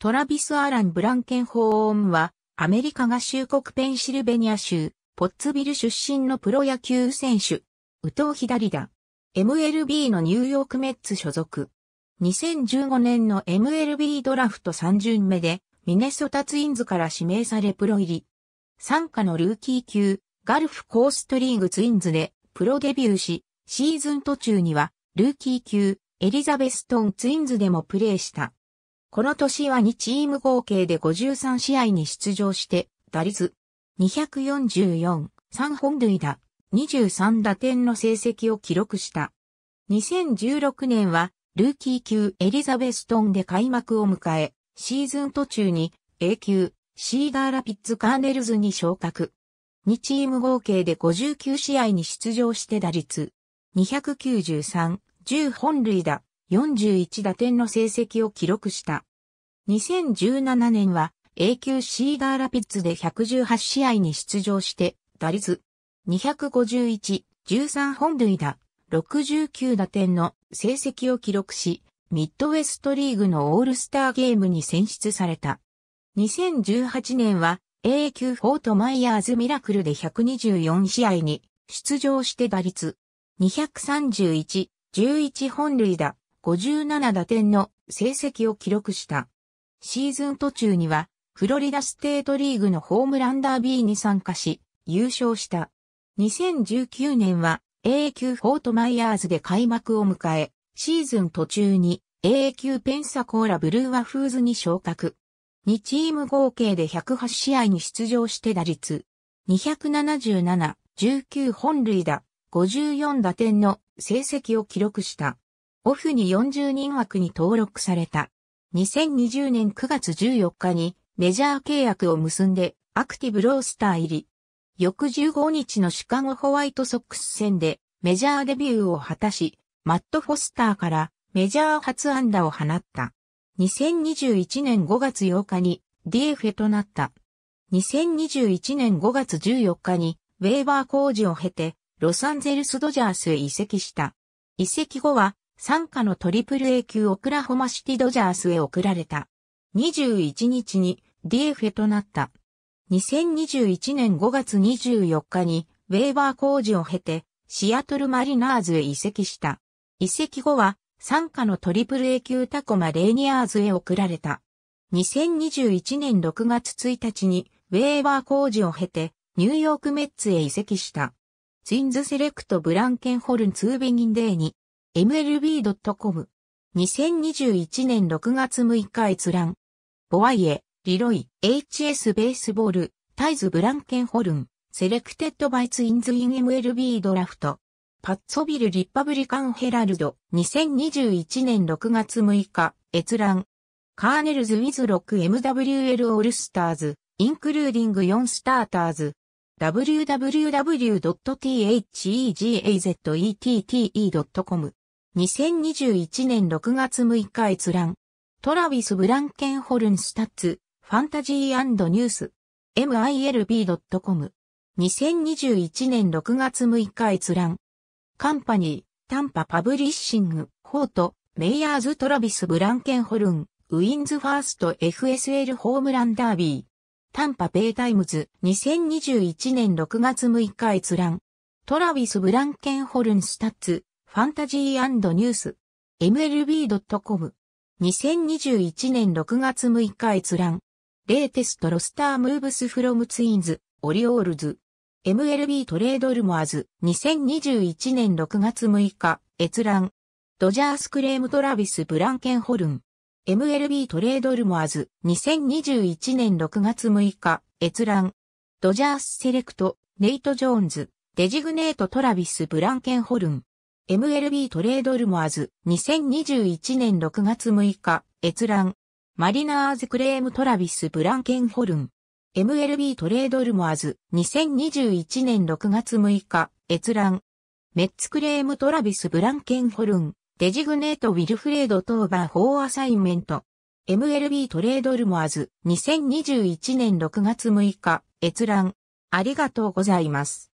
トラビス・アラン・ブランケン法音は、アメリカ合衆国ペンシルベニア州、ポッツビル出身のプロ野球選手。右投左打。MLB のニューヨークメッツ所属。2015年の MLB ドラフト3巡目で、ミネソタツインズから指名されプロ入り。参加のルーキー級、ガルフコーストリーグツインズで、プロデビューし、シーズン途中には、ルーキー級、エリザベストンツインズでもプレーした。この年は2チーム合計で53試合に出場して、打率244、3本塁打、23打点の成績を記録した。2016年は、ルーキー級エリザベストンで開幕を迎え、シーズン途中に A 級シーガーラピッツカーネルズに昇格。2チーム合計で59試合に出場して打率293、10本塁打、41打点の成績を記録した。2017年は A 級シーガーラピッツで118試合に出場して、打率251、13本塁打、69打点の成績を記録し、ミッドウェストリーグのオールスターゲームに選出された。2018年は A 級フォートマイヤーズミラクルで124試合に出場して打率231、11本塁打、57打点の成績を記録した。シーズン途中には、フロリダステートリーグのホームランダービーに参加し、優勝した。2019年は A 級フォートマイヤーズで開幕を迎え、シーズン途中に A 級ペンサコーラブルーワフーズに昇格。2チーム合計で108試合に出場して打率。277、19本塁打、54打点の成績を記録した。オフに40人枠に登録された。2020年9月14日にメジャー契約を結んでアクティブロースター入り。翌15日のシカゴホワイトソックス戦でメジャーデビューを果たし、マット・フォスターからメジャー初安打を放った。2021年5月8日に d f となった。2021年5月14日にウェーバー工事を経てロサンゼルスドジャースへ移籍した。移籍後は参加のトリプル A 級オクラホマシティドジャースへ送られた。21日に DF となった。2021年5月24日にウェーバー工事を経てシアトルマリナーズへ移籍した。移籍後は参加のトリプル A 級タコマレーニアーズへ送られた。2021年6月1日にウェーバー工事を経てニューヨークメッツへ移籍した。ツインズセレクトブランケンホルンツービギンデーに MLB.com。2021年6月6日閲覧。ボワイエ、リロイ、HS ベースボール、タイズ・ブランケンホルン、セレクテッド・バイツ・インズ・イン MLB ドラフト。パッツォビル・リパブリカン・ヘラルド、2021年6月6日、閲覧。カーネルズ・ウィズ・ロック・ MWL オールスターズ、インクルーディング4スターターズ。www.thegazette.com 2021年6月6日閲覧。トラビス・ブランケンホルンスタッツ、ファンタジーニュース。milb.com。2021年6月6日閲覧。カンパニー、タンパパブリッシング、ホート、メイヤーズ・トラビス・ブランケンホルン、ウィンズ・ファースト FSL ホームランダービー。タンパペイタイムズ2021年6月6日閲覧。トラビス・ブランケンホルンスタッツ、ファンタジーニュース、mlb.com。2021年6月6日閲覧。レーテストロスタームーブスフロムツインズ、オリオールズ。MLB トレードルモアズ、2021年6月6日、閲覧。ドジャースクレームトラビス・ブランケンホルン。MLB トレードルモアズ、2021年6月6日、閲覧。ドジャースセレクト、ネイト・ジョーンズ、デジグネート・トラビス・ブランケンホルン。MLB トレードルモアズ、2021年6月6日、閲覧。マリナーズクレームトラビス・ブランケンホルン。MLB トレードルモアズ、2021年6月6日、閲覧。メッツクレームトラビス・ブランケンホルン、デジグネート・ウィルフレード・トーバー・フォー・アサインメント。MLB トレードルモアズ、2021年6月6日、閲覧。ありがとうございます。